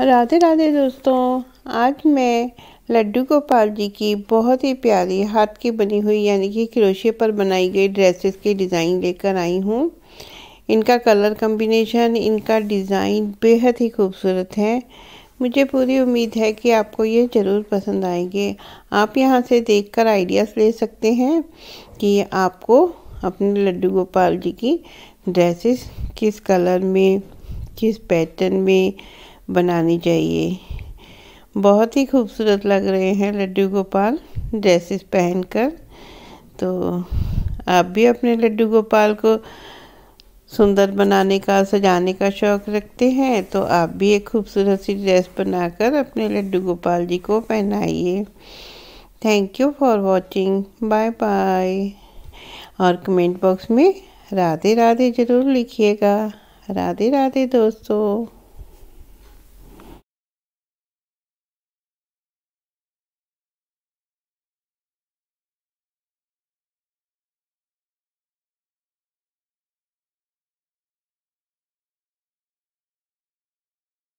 राधे राधे दोस्तों आज मैं लड्डू गोपाल जी की बहुत ही प्यारी हाथ की बनी हुई यानी कि क्रोशे पर बनाई गई ड्रेसेस की डिज़ाइन लेकर आई हूँ इनका कलर कम्बिनेशन इनका डिज़ाइन बेहद ही खूबसूरत है मुझे पूरी उम्मीद है कि आपको ये ज़रूर पसंद आएंगे आप यहाँ से देखकर आइडियाज़ ले सकते हैं कि आपको अपने लड्डू गोपाल जी की ड्रेसेस किस कलर में किस पैटर्न में बनानी चाहिए बहुत ही खूबसूरत लग रहे हैं लड्डू गोपाल ड्रेसेस पहनकर तो आप भी अपने लड्डू गोपाल को सुंदर बनाने का सजाने का शौक़ रखते हैं तो आप भी एक खूबसूरत सी ड्रेस बनाकर अपने लड्डू गोपाल जी को पहनाइए thank you for watching bye bye और कमेंट बॉक्स में राधे राधे ज़रूर लिखिएगा राधे राधे दोस्तों